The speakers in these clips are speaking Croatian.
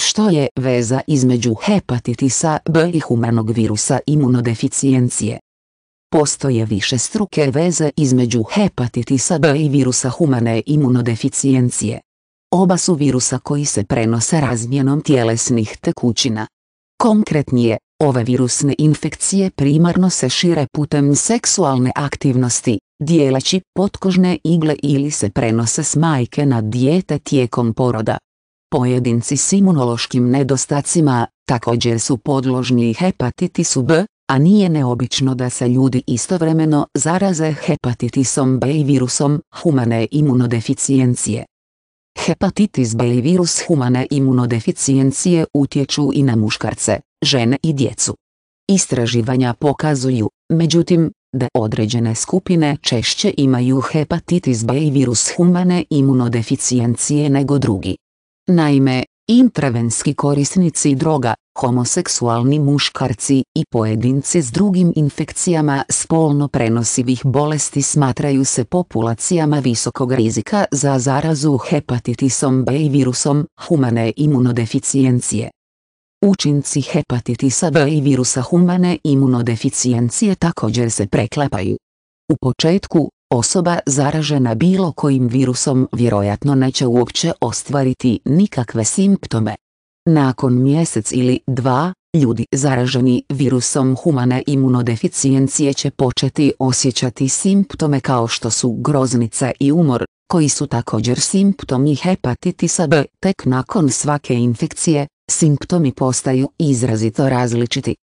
Što je veza između hepatitisa B i humanog virusa imunodeficijencije? Postoje više struke veze između hepatitisa B i virusa humane imunodeficijencije. Oba su virusa koji se prenose razmjenom tjelesnih tekućina. Konkretnije, ove virusne infekcije primarno se šire putem seksualne aktivnosti, dijeleći potkožne igle ili se prenose s majke na dijete tijekom poroda. Pojedinci s imunološkim nedostacima, također su podložni hepatitisu B, a nije neobično da se ljudi istovremeno zaraze hepatitisom B i virusom humane imunodeficijencije. Hepatitis B i virus humane imunodeficijencije utječu i na muškarce, žene i djecu. Istraživanja pokazuju, međutim, da određene skupine češće imaju hepatitis B i virus humane imunodeficijencije nego drugi. Naime, intravenski korisnici droga, homoseksualni muškarci i pojedinci s drugim infekcijama spolno prenosivih bolesti smatraju se populacijama visokog rizika za zarazu hepatitisom B i virusom humane imunodeficijencije. Učinci hepatitisa B i virusa humane imunodeficijencije također se preklapaju. U početku, Osoba zaražena bilo kojim virusom vjerojatno neće uopće ostvariti nikakve simptome. Nakon mjesec ili dva, ljudi zaraženi virusom humane imunodeficijencije će početi osjećati simptome kao što su groznica i umor, koji su također simptomi hepatitisa B. Tek nakon svake infekcije, simptomi postaju izrazito različiti.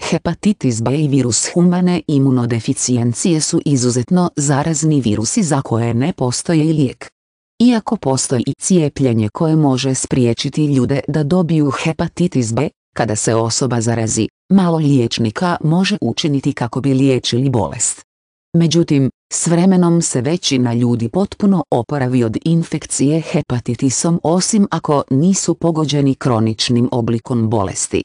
Hepatitis B i virus humane imunodeficijencije su izuzetno zarazni virusi za koje ne postoji lijek. Iako postoji i cijepljenje koje može spriječiti ljude da dobiju hepatitis B, kada se osoba zarazi, malo liječnika može učiniti kako bi liječili bolest. Međutim, s vremenom se većina ljudi potpuno oporavi od infekcije hepatitisom osim ako nisu pogođeni kroničnim oblikom bolesti,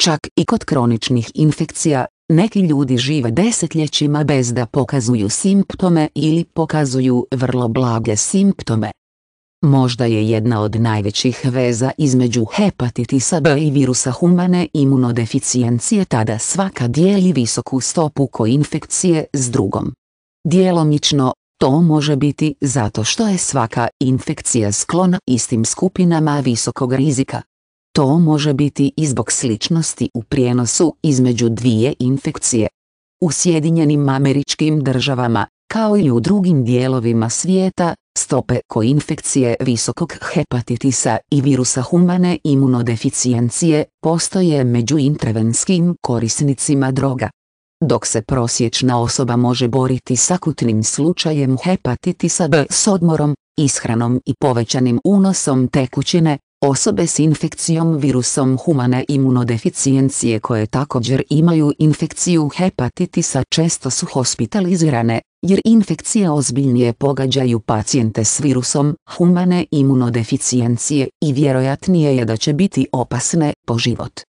Čak i kod kroničnih infekcija, neki ljudi žive desetljećima bez da pokazuju simptome ili pokazuju vrlo blage simptome. Možda je jedna od najvećih veza između hepatitisa B i virusa humane imunodeficijencije tada svaka dijeli visoku stopu infekcije s drugom. Dijelomično, to može biti zato što je svaka infekcija sklona istim skupinama visokog rizika. To može biti i zbog sličnosti u prijenosu između dvije infekcije. U Sjedinjenim američkim državama, kao i u drugim dijelovima svijeta, stope infekcije visokog hepatitisa i virusa humane imunodeficijencije postoje među intravenskim korisnicima droga. Dok se prosječna osoba može boriti s akutnim slučajem hepatitisa B s odmorom, ishranom i povećanim unosom tekućine, Osobe s infekcijom virusom humane imunodeficijencije koje također imaju infekciju hepatitisa često su hospitalizirane, jer infekcije ozbiljnije pogađaju pacijente s virusom humane imunodeficijencije i vjerojatnije je da će biti opasne po život.